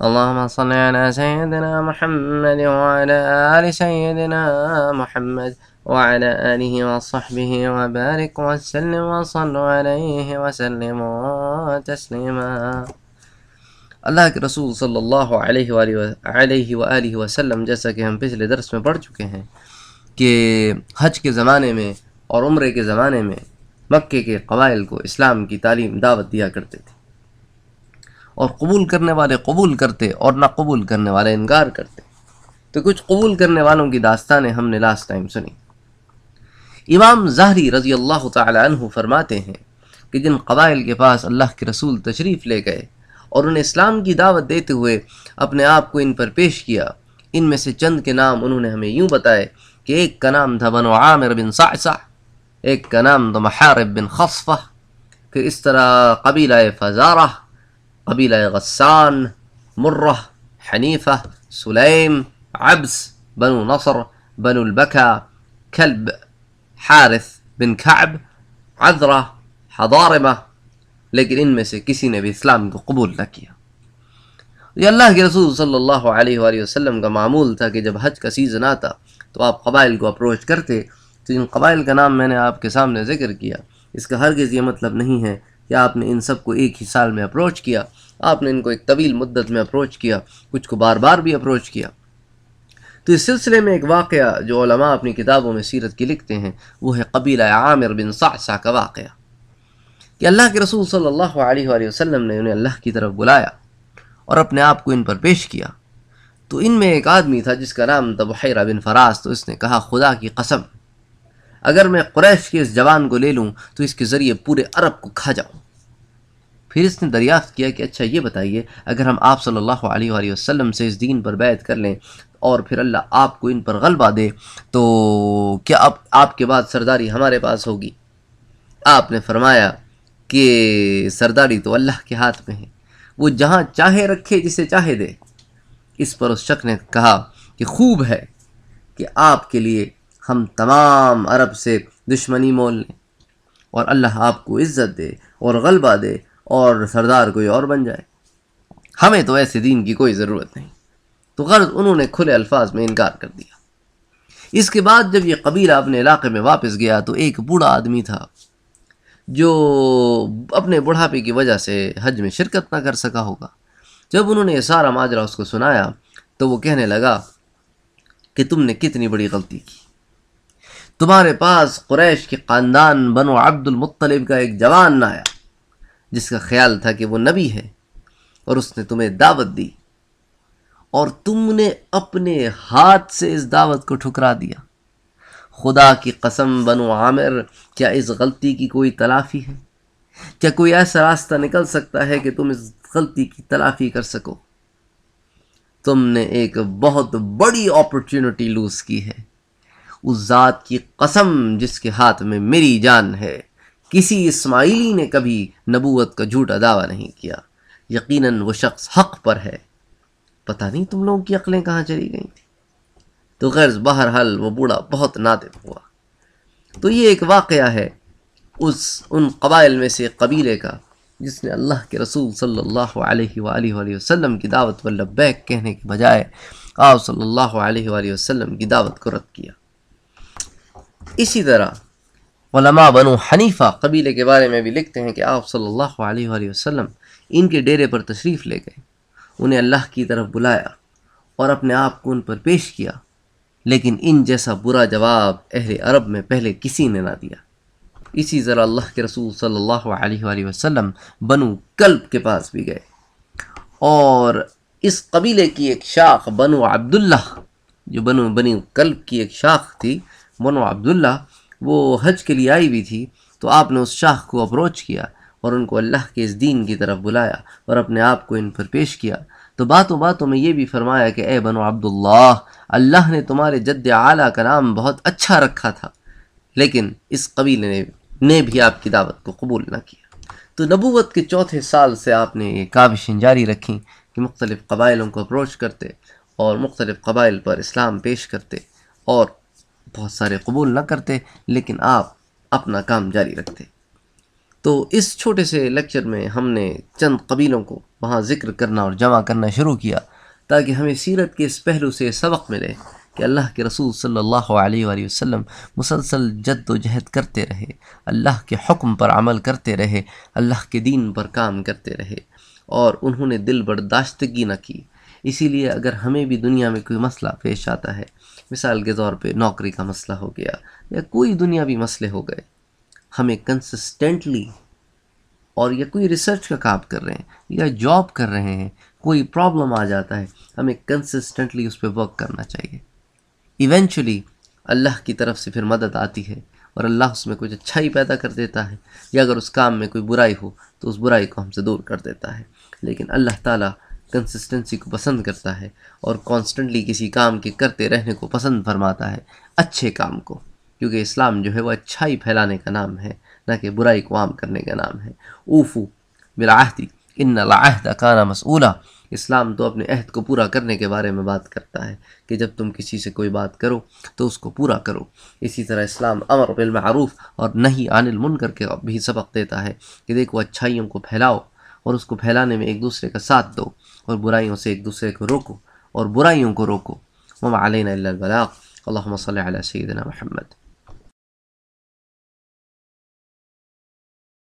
اللهم صل على سيدنا محمد وعلى آل سيدنا محمد وعلى آله وصحبه وبارك وسلم وصلوا عليه وسلموا تسليما اللہ کے رسول صلی اللہ علیہ وآلہ, علیہ وآلہ وسلم جیسا کہ ہم پچھلے درس میں پڑھ چکے ہیں کہ حج کے زمانے میں اور عمرے کے زمانے میں مکے کے قبائل کو اسلام کی تعلیم دعوت دیا کرتے تھے اور قبول کرنے والے قبول کرتے اور نہ قبول کرنے والے انکار کرتے تو کچھ قبول کرنے والوں کی داستانیں ہم نے لاسٹ ٹائم سنی امام ظاہری رضی اللہ تعالی عنہ فرماتے ہیں کہ جن قبائل کے پاس اللہ کے رسول تشریف لے گئے اور انہیں اسلام کی دعوت دیتے ہوئے اپنے آپ کو ان پر پیش کیا ان میں سے چند کے نام انہوں نے ہمیں یوں بتائے کہ ایک کا نام تھا بن عامر بن سائسہ ایک کا نام تھا محارب بن خصفہ پھر اس طرح قبیلہ فضارہ قبیلہ غسان مرہ حنیفہ سلیم عبس بنو نصر بنو البکا کلب حارث بن کعب عذرہ حضارمہ لیکن ان میں سے کسی نے بھی اسلام کو قبول نہ کیا یہ اللہ کے رسول صلی اللہ علیہ وآلہ وسلم کا معمول تھا کہ جب حج کا سیزن آتا تو آپ قبائل کو اپروچ کرتے تو ان قبائل کا نام میں نے آپ کے سامنے ذکر کیا اس کا ہرگز یہ مطلب نہیں ہے یا آپ نے ان سب کو ایک ہی سال میں اپروچ کیا آپ نے ان کو ایک طویل مدت میں اپروچ کیا کچھ کو بار بار بھی اپروچ کیا تو اس سلسلے میں ایک واقعہ جو علماء اپنی کتابوں میں سیرت کی لکھتے ہیں وہ ہے قبیلہ عامر بن سعسا کا واقعہ کہ اللہ کے رسول صلی اللہ علیہ وآلہ وسلم نے انہیں اللہ کی طرف بلایا اور اپنے آپ کو ان پر پیش کیا تو ان میں ایک آدمی تھا جس کا نام بحیرہ بن فراز تو اس نے کہا خدا کی قسم اگر میں قریش کے اس جوان کو لے لوں تو اس کے ذریعے پورے عرب کو کھا جاؤں پھر اس نے دریافت کیا کہ اچھا یہ بتائیے اگر ہم آپ صلی اللہ علیہ وآلہ وسلم سے اس دین پر بیعت کر لیں اور پھر اللہ آپ کو ان پر غلبہ دے تو کیا آپ آپ کے بعد سرداری ہمارے پاس ہوگی آپ نے فرمایا کہ سرداری تو اللہ کے ہاتھ میں ہے وہ جہاں چاہے رکھے جسے چاہے دے اس پر اس شک نے کہا کہ خوب ہے کہ آپ کے لیے ہم تمام عرب سے دشمنی مول لیں اور اللہ آپ کو عزت دے اور غلبہ دے اور سردار کوئی اور بن جائے ہمیں تو ایسے دین کی کوئی ضرورت نہیں تو غرض انہوں نے کھلے الفاظ میں انکار کر دیا اس کے بعد جب یہ قبیلہ اپنے علاقے میں واپس گیا تو ایک بوڑھا آدمی تھا جو اپنے بڑھاپے کی وجہ سے حج میں شرکت نہ کر سکا ہوگا جب انہوں نے یہ سارا ماجرا اس کو سنایا تو وہ کہنے لگا کہ تم نے کتنی بڑی غلطی کی تمہارے پاس قریش کے خاندان بنو عبد المطلب کا ایک جوان آیا جس کا خیال تھا کہ وہ نبی ہے اور اس نے تمہیں دعوت دی اور تم نے اپنے ہاتھ سے اس دعوت کو ٹھکرا دیا خدا کی قسم بن و عامر کیا اس غلطی کی کوئی تلافی ہے کیا کوئی ایسا راستہ نکل سکتا ہے کہ تم اس غلطی کی تلافی کر سکو تم نے ایک بہت بڑی اپرچونٹی لوز کی ہے اس ذات کی قسم جس کے ہاتھ میں میری جان ہے کسی اسماعیلی نے کبھی نبوت کا جھوٹا دعویٰ نہیں کیا یقیناً وہ شخص حق پر ہے پتہ نہیں تم لوگوں کی عقلیں کہاں چلی گئیں تو غرض بہرحال وہ بوڑھا بہت نادم ہوا تو یہ ایک واقعہ ہے اس ان قبائل میں سے قبیلے کا جس نے اللہ کے رسول صلی اللہ علیہ وآلہ وآلہ وسلم کی دعوت و لبیک کہنے کے بجائے آپ صلی اللہ علیہ وآلہ وسلم کی دعوت کو رد کیا اسی طرح علماء بنو حنیفہ قبیلے کے بارے میں بھی لکھتے ہیں کہ آپ صلی اللہ علیہ وآلہ وسلم ان کے ڈیرے پر تشریف لے گئے انہیں اللہ کی طرف بلایا اور اپنے آپ کو ان پر پیش کیا لیکن ان جیسا برا جواب اہل عرب میں پہلے کسی نے نہ دیا اسی طرح اللہ کے رسول صلی اللہ علیہ وآلہ وسلم بنو کلب کے پاس بھی گئے اور اس قبیلے کی ایک شاخ بنو عبداللہ جو بنو بنی کلب کی ایک شاخ تھی بنو عبداللہ وہ حج کے لیے آئی ہوئی تھی تو آپ نے اس شاہ کو اپروچ کیا اور ان کو اللہ کے اس دین کی طرف بلایا اور اپنے آپ کو ان پر پیش کیا تو باتوں باتوں میں یہ بھی فرمایا کہ اے بنو عبداللہ اللہ نے تمہارے جد اعلیٰ کا نام بہت اچھا رکھا تھا لیکن اس قبیلے نے بھی آپ کی دعوت کو قبول نہ کیا تو نبوت کے چوتھے سال سے آپ نے یہ کابشیں جاری رکھیں کہ مختلف قبائلوں کو اپروچ کرتے اور مختلف قبائل پر اسلام پیش کرتے اور بہت سارے قبول نہ کرتے لیکن آپ اپنا کام جاری رکھتے تو اس چھوٹے سے لیکچر میں ہم نے چند قبیلوں کو وہاں ذکر کرنا اور جمع کرنا شروع کیا تاکہ ہمیں سیرت کے اس پہلو سے سبق ملے کہ اللہ کے رسول صلی اللہ علیہ وآلہ وسلم مسلسل جد و جہد کرتے رہے اللہ کے حکم پر عمل کرتے رہے اللہ کے دین پر کام کرتے رہے اور انہوں نے دل برداشتگی نہ کی اسی لیے اگر ہمیں بھی دنیا میں کوئی مسئلہ پیش آتا ہے مثال کے طور پہ نوکری کا مسئلہ ہو گیا یا کوئی دنیا بھی مسئلے ہو گئے ہمیں کنسسٹینٹلی اور یا کوئی ریسرچ کا کام کر رہے ہیں یا جاب کر رہے ہیں کوئی پرابلم آ جاتا ہے ہمیں کنسسٹنٹلی اس پہ ورک کرنا چاہیے ایونچولی اللہ کی طرف سے پھر مدد آتی ہے اور اللہ اس میں کچھ اچھائی پیدا کر دیتا ہے یا اگر اس کام میں کوئی برائی ہو تو اس برائی کو ہم سے دور کر دیتا ہے لیکن اللہ تعالیٰ کنسسٹنسی کو پسند کرتا ہے اور کانسٹنٹلی کسی کام کے کرتے رہنے کو پسند فرماتا ہے اچھے کام کو کیونکہ اسلام جو ہے وہ اچھائی پھیلانے کا نام ہے نہ کہ برائی کو عام کرنے کا نام ہے اوفو او ان العہد کانا مسئولہ اسلام تو اپنے عہد کو پورا کرنے کے بارے میں بات کرتا ہے کہ جب تم کسی سے کوئی بات کرو تو اس کو پورا کرو اسی طرح اسلام امر بالمعروف اور نہیں عن المنکر کے بھی سبق دیتا ہے کہ دیکھو اچھائیوں کو پھیلاؤ اور اس کو پھیلانے میں ایک دوسرے کا ساتھ دو اور برائیوں سے ایک دوسرے کو روکو اور برائیوں کو روکو مما علیہ اللہ البلاغ اللہم صلی علی سیدنا محمد